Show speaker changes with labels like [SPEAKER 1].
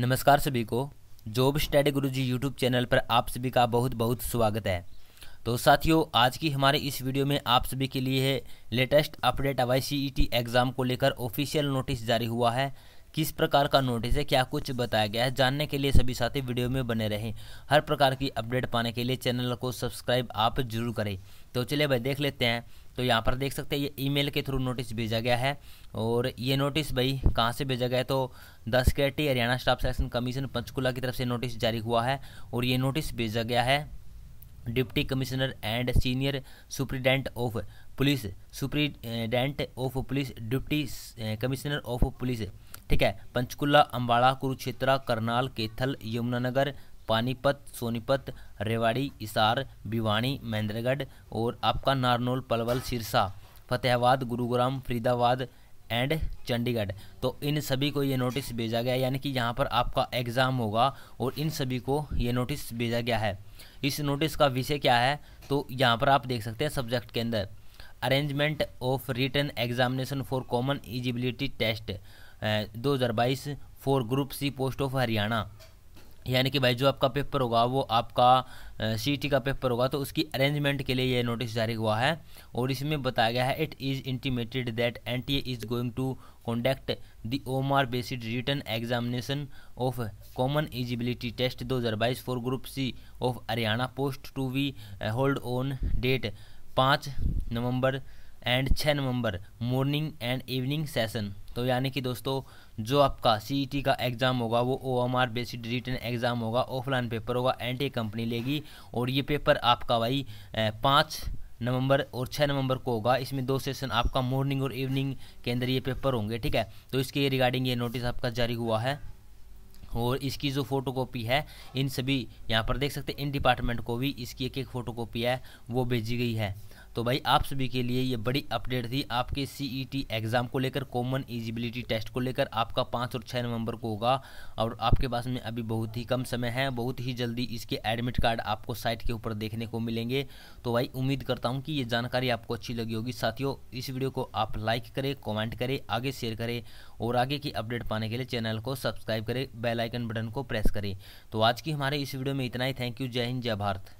[SPEAKER 1] नमस्कार सभी को जॉब स्टडी गुरु जी यूट्यूब चैनल पर आप सभी का बहुत बहुत स्वागत है तो साथियों आज की हमारे इस वीडियो में आप सभी के लिए है latest update Y C exam को लेकर ऑफिशियल नोटिस जारी हुआ है किस प्रकार का नोटिस है क्या कुछ बताया गया है जानने के लिए सभी साथी वीडियो में बने रहें हर प्रकार की अपडेट पाने के लिए चैनल को सब्सक्राइब आप जरूर करें तो चलिए भाई देख लेते हैं तो यहाँ पर देख सकते हैं ये ईमेल के थ्रू नोटिस भेजा गया है और ये नोटिस भाई कहाँ से भेजा गया है तो दस के टी Haryana staff selection commission Panchkula की तरफ से नोटिस जारी हुआ है और ये नोटिस भेजा गया है deputy commissioner and senior superintendent of police superintendent of police deputy commissioner of police ठीक है पंचकुला अम्बाड़ा कुरुक्षेत्रा करनाल केथल यमुनानगर पानीपत सोनीपत रेवाड़ी इसार भिवाणी महेंद्रगढ़ और आपका नारनौल पलवल सिरसा फतेहाबाद गुरुग्राम फरीदाबाद एंड चंडीगढ़ तो इन सभी को ये नोटिस भेजा गया यानी कि यहाँ पर आपका एग्ज़ाम होगा और इन सभी को ये नोटिस भेजा गया है इस नोटिस का विषय क्या है तो यहाँ पर आप देख सकते हैं सब्जेक्ट के अंदर arrangement of return examination for common eligibility test दो हज़ार बाईस for group C post of Haryana यानी कि भाई जो आपका पेपर होगा वो आपका सी टी का पेपर होगा तो उसकी अरेंजमेंट के लिए यह नोटिस जारी हुआ है और इसमें बताया गया है it is intimated that N T A is going to conduct the Om are based return examination of common eligibility test 2022 for group C of Haryana post to we hold on date पाँच नवंबर and छः नवंबर morning and evening session तो यानी कि दोस्तों जो आपका सी e का exam होगा वो O M R based return exam होगा ऑफलाइन पेपर होगा एंटी कंपनी लेगी और ये पेपर आपका भाई पाँच नवंबर और छः नवंबर को होगा इसमें दो सेशन आपका मॉर्निंग और इवनिंग के अंदर ये पेपर होंगे ठीक है तो इसके रिगार्डिंग ये नोटिस आपका जारी हुआ है और इसकी जो फोटोकॉपी है इन सभी यहाँ पर देख सकते हैं इन डिपार्टमेंट को भी इसकी एक एक फ़ोटोकॉपी है वो भेजी गई है तो भाई आप सभी के लिए ये बड़ी अपडेट थी आपके सीईटी एग्ज़ाम e को लेकर कॉमन एलिजिबिलिटी टेस्ट को लेकर आपका पाँच और छः नवंबर को होगा और आपके पास में अभी बहुत ही कम समय है बहुत ही जल्दी इसके एडमिट कार्ड आपको साइट के ऊपर देखने को मिलेंगे तो भाई उम्मीद करता हूँ कि ये जानकारी आपको अच्छी लगी होगी साथियों इस वीडियो को आप लाइक करें कॉमेंट करें आगे शेयर करें और आगे की अपडेट पाने के लिए चैनल को सब्सक्राइब करें बेलाइकन बटन को प्रेस करें तो आज की हमारे इस वीडियो में इतना ही थैंक यू जय हिंद जय भारत